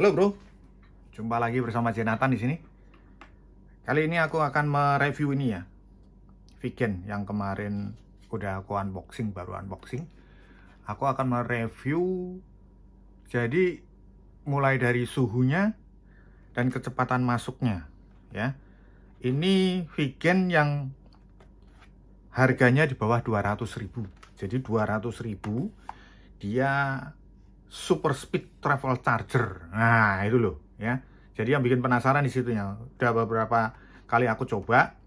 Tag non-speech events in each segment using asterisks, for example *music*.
Halo bro, jumpa lagi bersama Jenatan di sini. Kali ini aku akan mereview ini ya, Vigen yang kemarin udah aku unboxing, baru unboxing. Aku akan mereview, jadi mulai dari suhunya dan kecepatan masuknya ya. Ini Vigen yang harganya di bawah 200 ribu. Jadi 200 ribu dia super speed travel charger. Nah, itu loh ya. Jadi yang bikin penasaran di situnya. Udah beberapa kali aku coba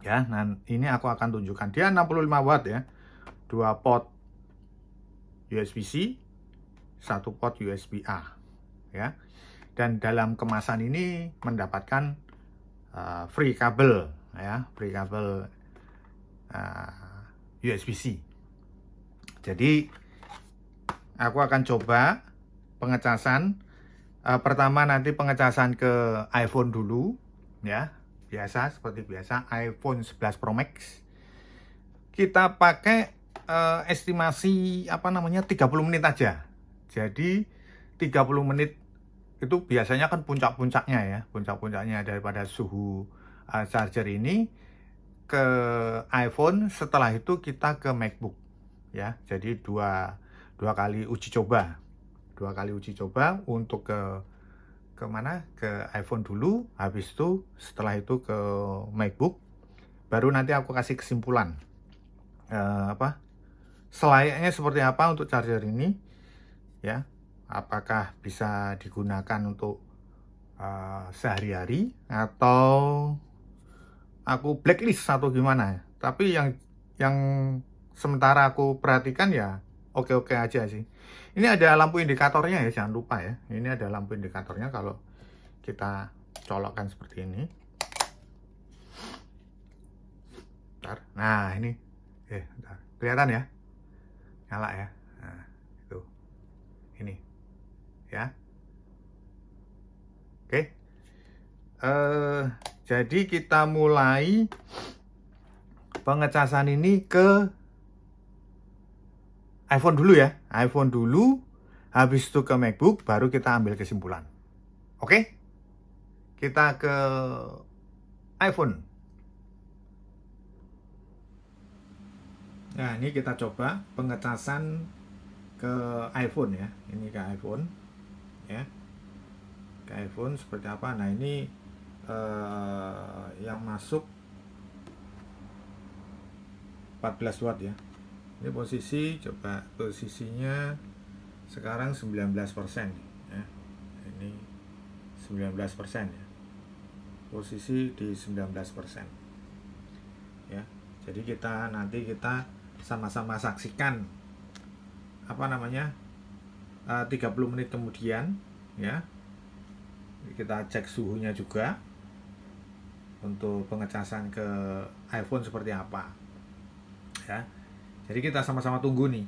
ya. Nah, ini aku akan tunjukkan. Dia 65 watt ya. 2 port USB-C, satu port USB-A ya. Dan dalam kemasan ini mendapatkan uh, free kabel ya, free kabel uh, eh, USB-C. Jadi aku akan coba pengecasan uh, pertama nanti pengecasan ke iPhone dulu ya biasa seperti biasa iPhone 11 Pro Max kita pakai uh, estimasi apa namanya 30 menit aja jadi 30 menit itu biasanya kan puncak-puncaknya ya puncak-puncaknya daripada suhu uh, charger ini ke iPhone setelah itu kita ke MacBook ya jadi dua dua kali uji coba dua kali uji coba untuk ke ke mana ke iPhone dulu habis itu setelah itu ke MacBook baru nanti aku kasih kesimpulan uh, apa selayaknya seperti apa untuk charger ini ya apakah bisa digunakan untuk uh, sehari-hari atau aku blacklist atau gimana tapi yang yang sementara aku perhatikan ya oke-oke aja sih. Ini ada lampu indikatornya ya, jangan lupa ya. Ini ada lampu indikatornya kalau kita colokkan seperti ini. Bentar. Nah, ini eh bentar. kelihatan ya? Nyala ya. Nah, itu. Ini. Ya. Oke. Eh jadi kita mulai pengecasan ini ke iPhone dulu ya. iPhone dulu, habis itu ke MacBook, baru kita ambil kesimpulan. Oke? Okay? Kita ke iPhone. Nah, ini kita coba pengecasan ke iPhone ya. Ini ke iPhone. Ya. Ke iPhone seperti apa? Nah, ini eh, yang masuk 14 watt ya ini posisi coba posisinya sekarang 19 persen ya. ini 19 persen ya posisi di 19 persen ya jadi kita nanti kita sama-sama saksikan apa namanya 30 eh, menit kemudian ya kita cek suhunya juga untuk pengecasan ke iPhone seperti apa ya jadi kita sama-sama tunggu nih.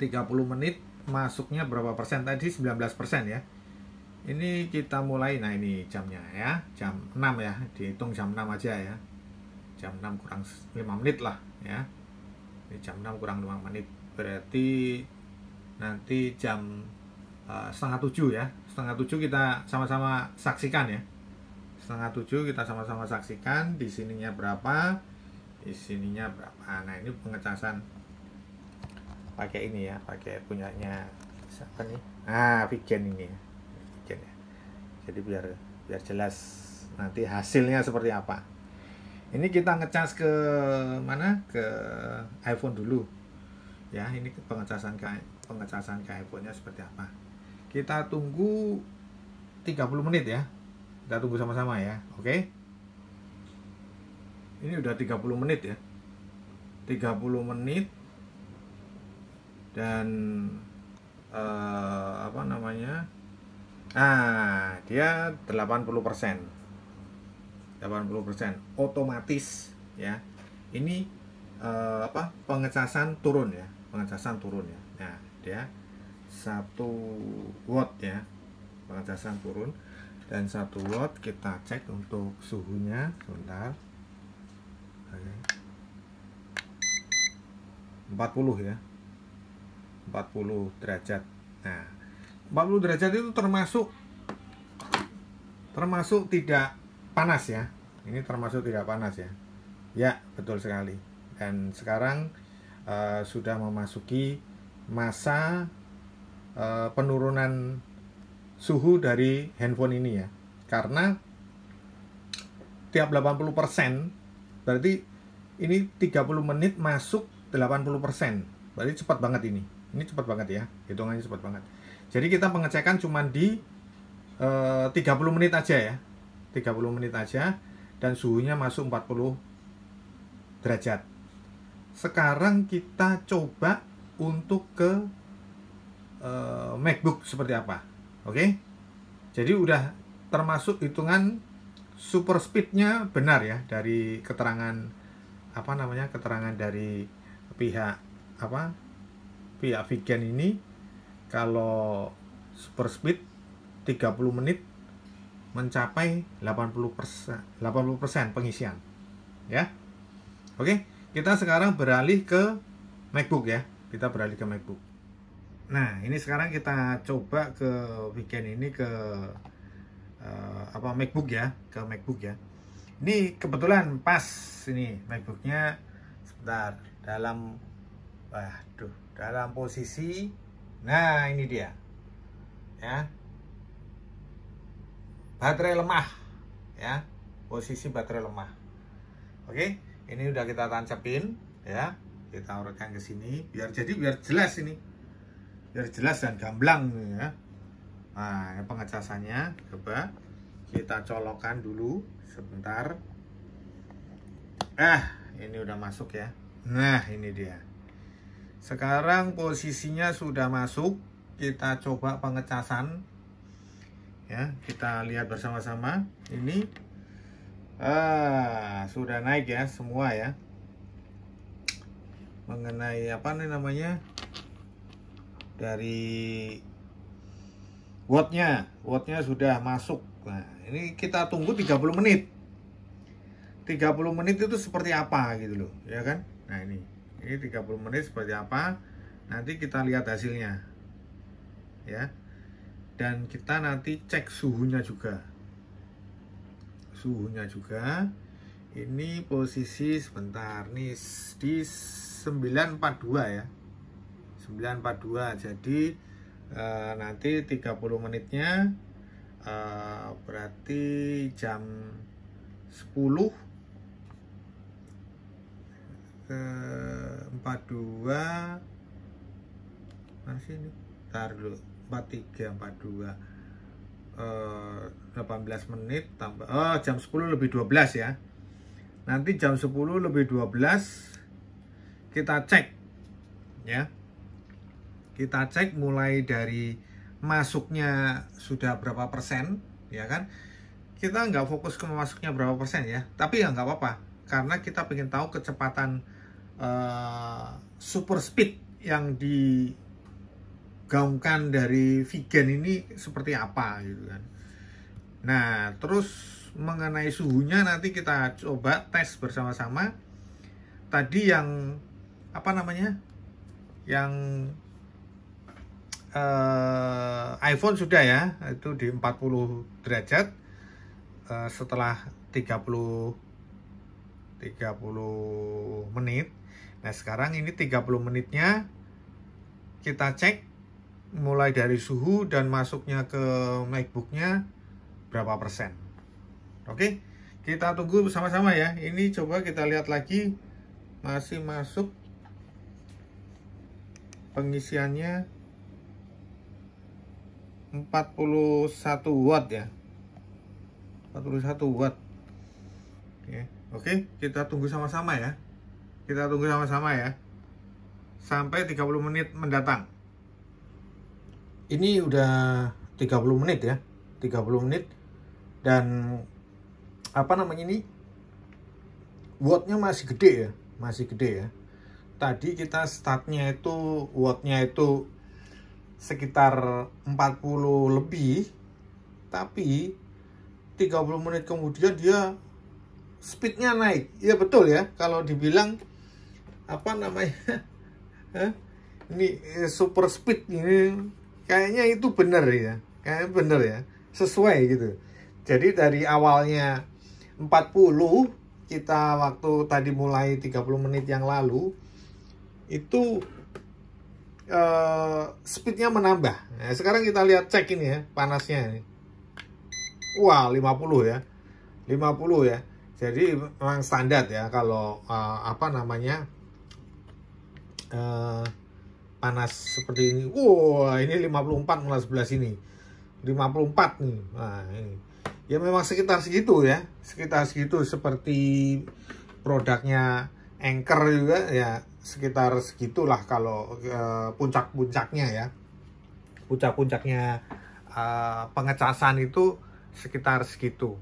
30 menit masuknya berapa persen tadi? 19 persen ya. Ini kita mulai, nah ini jamnya ya, jam 6 ya, dihitung jam 6 aja ya. Jam 6 kurang 5 menit lah ya. Ini jam 6 kurang 5 menit, berarti nanti jam uh, setengah 7 ya. Setengah 7 kita sama-sama saksikan ya. Setengah 7 kita sama-sama saksikan di sininya berapa, isinya berapa nah ini pengecasan pakai ini ya pakai punyanya siapa nih ah Vigen ini ya Vigen ya jadi biar biar jelas nanti hasilnya seperti apa ini kita ngecas ke mana ke iPhone dulu ya ini pengecasan ke pengecasan ke iPhone nya seperti apa kita tunggu 30 menit ya kita tunggu sama-sama ya oke okay? ini udah 30 menit ya 30 menit dan uh, apa namanya ah dia 80% 80% otomatis ya ini uh, apa pengecasan turun ya pengecasan turun ya nah dia satu watt ya pengecasan turun dan satu watt kita cek untuk suhunya sebentar 40 ya 40 derajat nah 40 derajat itu termasuk termasuk tidak panas ya ini termasuk tidak panas ya ya betul sekali dan sekarang uh, sudah memasuki masa uh, penurunan suhu dari handphone ini ya karena tiap persen Berarti ini 30 menit masuk 80%. Berarti cepat banget ini. Ini cepat banget ya. Hitungannya cepat banget. Jadi kita pengecekan cuma di e, eh, 30 menit aja ya. 30 menit aja dan suhunya masuk 40 derajat. Sekarang kita coba untuk ke e, MacBook seperti apa. Oke. Jadi udah termasuk hitungan super speednya benar ya dari keterangan apa namanya keterangan dari pihak apa pihak Vigen ini kalau super speed 30 menit mencapai 80 persen 80 pengisian ya oke kita sekarang beralih ke MacBook ya kita beralih ke MacBook nah ini sekarang kita coba ke vegan ini ke uh, apa MacBook ya ke MacBook ya ini kebetulan pas ini MacBooknya sebentar dalam waduh dalam posisi nah ini dia ya baterai lemah ya posisi baterai lemah oke ini udah kita tancapin ya kita urutkan ke sini biar jadi biar jelas ini biar jelas dan gamblang ya Nah, pengecasannya coba kita colokan dulu sebentar. Ah, ini udah masuk ya. Nah, ini dia. Sekarang posisinya sudah masuk. Kita coba pengecasan. Ya, kita lihat bersama-sama. Ini ah, sudah naik ya semua ya. Mengenai apa nih namanya? Dari wattnya wattnya sudah masuk nah ini kita tunggu 30 menit 30 menit itu seperti apa gitu loh ya kan nah ini ini 30 menit seperti apa nanti kita lihat hasilnya ya dan kita nanti cek suhunya juga suhunya juga ini posisi sebentar nih di 942 ya 942 jadi Eh, nanti 30 menitnya uh, berarti jam 10 ke 42 mana sih ini ntar dulu 43 42 uh, 18 menit tambah oh, jam 10 lebih 12 ya nanti jam 10 lebih 12 kita cek ya kita cek mulai dari masuknya sudah berapa persen ya kan kita nggak fokus ke masuknya berapa persen ya tapi ya nggak apa-apa karena kita ingin tahu kecepatan uh, super speed yang digaungkan dari vegan ini seperti apa gitu kan nah terus mengenai suhunya nanti kita coba tes bersama-sama tadi yang apa namanya yang uh, iPhone sudah ya itu di 40 derajat uh, setelah 30 30 menit nah sekarang ini 30 menitnya kita cek mulai dari suhu dan masuknya ke MacBooknya berapa persen oke okay? kita tunggu sama-sama ya ini coba kita lihat lagi masih masuk pengisiannya 41 watt ya 41 watt ya. Oke kita tunggu sama-sama ya kita tunggu sama-sama ya sampai 30 menit mendatang ini udah 30 menit ya 30 menit dan apa namanya ini wattnya masih gede ya masih gede ya tadi kita startnya itu wattnya itu sekitar 40 lebih tapi 30 menit kemudian dia speednya naik ya betul ya kalau dibilang apa namanya *laughs* eh, ini eh, super speed ini kayaknya itu bener ya kayaknya bener ya sesuai gitu jadi dari awalnya 40 kita waktu tadi mulai 30 menit yang lalu itu uh, speednya menambah. Nah, sekarang kita lihat cek ini ya, panasnya ini. Wah, 50 ya. 50 ya. Jadi memang standar ya kalau uh, apa namanya uh, panas seperti ini. Wah, ini 54 mulai sebelah sini. 54 nih. Nah, ini. Ya memang sekitar segitu ya. Sekitar segitu seperti produknya anchor juga ya sekitar segitulah kalau uh, puncak-puncaknya ya puncak-puncaknya uh, pengecasan itu sekitar segitu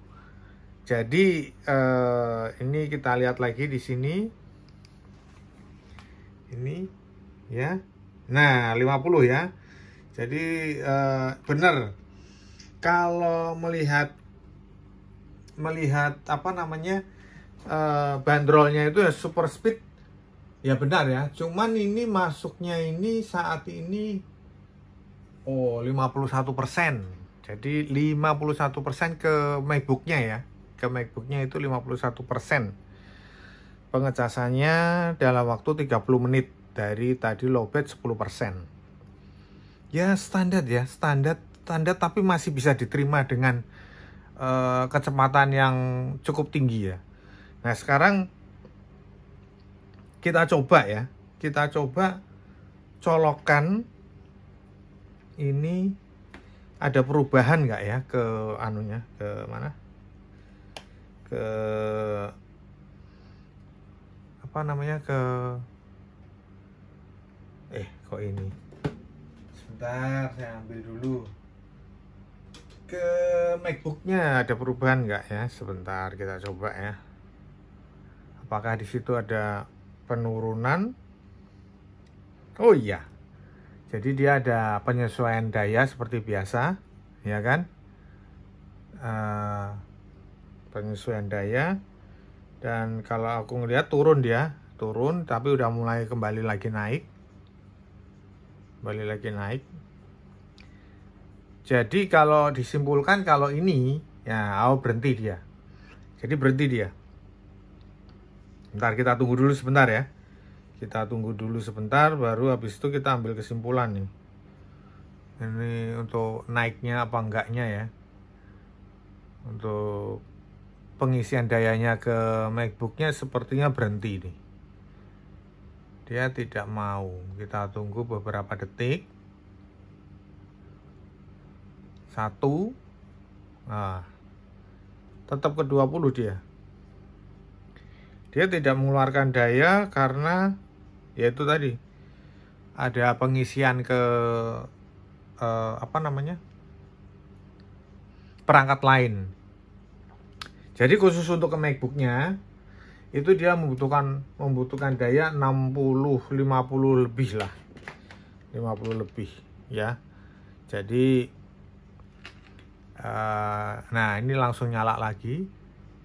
jadi uh, ini kita lihat lagi di sini ini ya nah 50 ya jadi uh, benar kalau melihat melihat apa namanya Eh, bandrolnya itu ya super speed ya benar ya cuman ini masuknya ini saat ini oh 51% jadi 51% ke MacBooknya ya ke MacBooknya itu 51% pengecasannya dalam waktu 30 menit dari tadi lowbat 10% ya standar ya standar standar tapi masih bisa diterima dengan uh, kecepatan yang cukup tinggi ya Nah sekarang kita coba ya, kita coba colokan ini ada perubahan nggak ya ke anunya ke mana ke apa namanya ke eh kok ini sebentar saya ambil dulu ke MacBooknya ada perubahan nggak ya sebentar kita coba ya apakah di situ ada penurunan oh iya jadi dia ada penyesuaian daya seperti biasa ya kan uh, penyesuaian daya dan kalau aku ngelihat turun dia turun tapi udah mulai kembali lagi naik kembali lagi naik jadi kalau disimpulkan kalau ini ya aku oh berhenti dia jadi berhenti dia Ntar kita tunggu dulu sebentar ya. Kita tunggu dulu sebentar, baru habis itu kita ambil kesimpulan nih. Ini untuk naiknya apa enggaknya ya. Untuk pengisian dayanya ke MacBooknya sepertinya berhenti nih. Dia tidak mau. Kita tunggu beberapa detik. Satu. Nah, tetap ke 20 dia. Dia tidak mengeluarkan daya karena yaitu tadi ada pengisian ke eh, apa namanya perangkat lain. Jadi khusus untuk ke MacBooknya itu dia membutuhkan membutuhkan daya 60 50 lebih lah 50 lebih ya jadi uh, nah ini langsung nyala lagi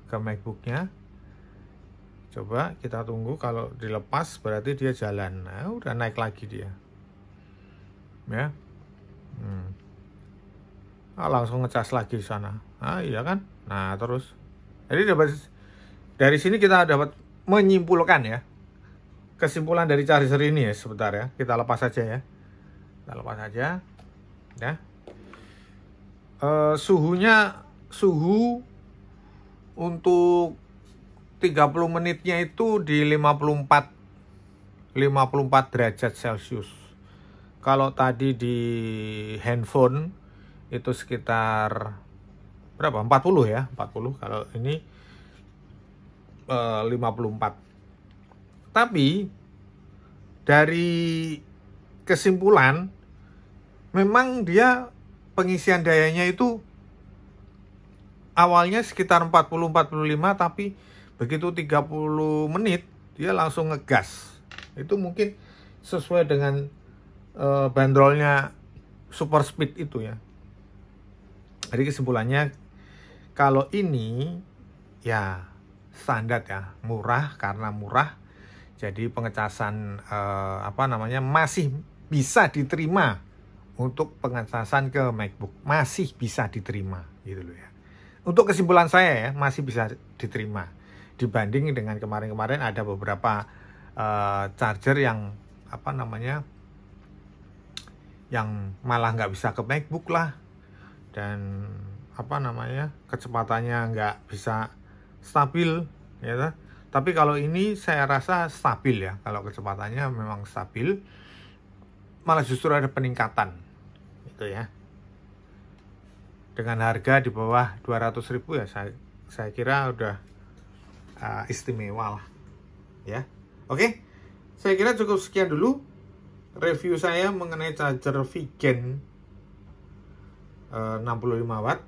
ke macbooknya Coba kita tunggu kalau dilepas berarti dia jalan. Nah, udah naik lagi dia. Ya. Hmm. Nah, langsung ngecas lagi di sana. Ah, iya kan? Nah, terus. Jadi dapat dari sini kita dapat menyimpulkan ya. Kesimpulan dari charger ini ya sebentar ya. Kita lepas saja ya. Kita lepas saja, Ya. E, suhunya suhu untuk 30 menitnya itu di 54 54 derajat Celcius. Kalau tadi di handphone itu sekitar berapa? 40 ya, 40. Kalau ini e, eh, 54. Tapi dari kesimpulan memang dia pengisian dayanya itu awalnya sekitar 40 45 tapi begitu 30 menit dia langsung ngegas itu mungkin sesuai dengan e, bandrolnya super speed itu ya jadi kesimpulannya kalau ini ya standar ya murah karena murah jadi pengecasan e, apa namanya masih bisa diterima untuk pengecasan ke MacBook masih bisa diterima gitu loh ya untuk kesimpulan saya ya masih bisa diterima dibanding dengan kemarin-kemarin ada beberapa uh, charger yang apa namanya yang malah nggak bisa ke MacBook lah dan apa namanya kecepatannya nggak bisa stabil ya tapi kalau ini saya rasa stabil ya kalau kecepatannya memang stabil malah justru ada peningkatan itu ya dengan harga di bawah 200.000 ya saya saya kira udah uh, istimewa lah ya oke okay? saya kira cukup sekian dulu review saya mengenai charger vegan uh, 65 watt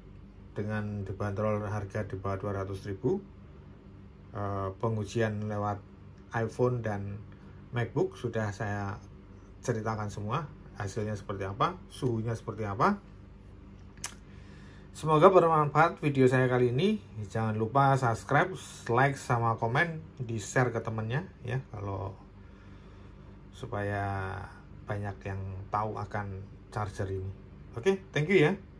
dengan dibanderol harga di bawah 200 ribu uh, pengujian lewat iPhone dan MacBook sudah saya ceritakan semua hasilnya seperti apa suhunya seperti apa Semoga bermanfaat video saya kali ini. Jangan lupa subscribe, like sama komen, di-share ke temennya ya kalau supaya banyak yang tahu akan charger ini. Oke, okay, thank you ya.